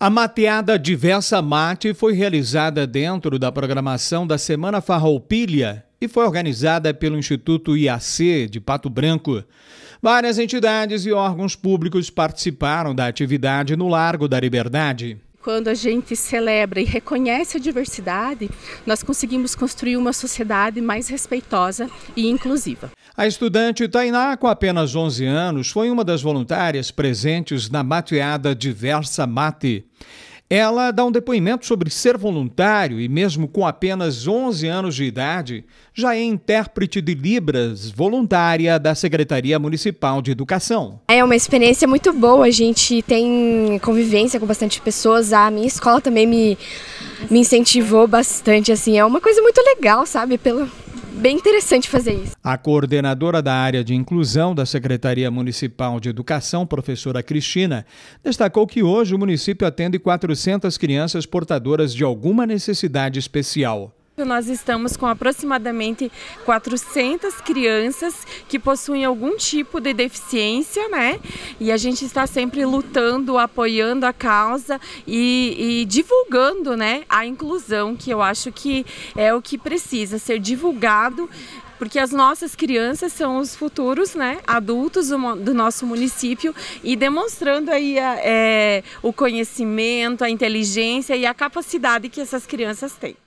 A mateada Diversa Mate foi realizada dentro da programação da Semana Farroupilha e foi organizada pelo Instituto IAC de Pato Branco. Várias entidades e órgãos públicos participaram da atividade no Largo da Liberdade quando a gente celebra e reconhece a diversidade, nós conseguimos construir uma sociedade mais respeitosa e inclusiva. A estudante Tainá, com apenas 11 anos, foi uma das voluntárias presentes na mateada Diversa Mate. Ela dá um depoimento sobre ser voluntário e, mesmo com apenas 11 anos de idade, já é intérprete de Libras voluntária da Secretaria Municipal de Educação. É uma experiência muito boa, a gente tem convivência com bastante pessoas. A minha escola também me, me incentivou bastante, assim, é uma coisa muito legal, sabe? Pelo, bem interessante fazer isso. A coordenadora da área de inclusão da Secretaria Municipal de Educação, professora Cristina, destacou que hoje o município atende 400 crianças portadoras de alguma necessidade especial. Nós estamos com aproximadamente 400 crianças que possuem algum tipo de deficiência, né? E a gente está sempre lutando, apoiando a causa e, e divulgando, né, a inclusão, que eu acho que é o que precisa ser divulgado porque as nossas crianças são os futuros né, adultos do, do nosso município e demonstrando aí a, é, o conhecimento, a inteligência e a capacidade que essas crianças têm.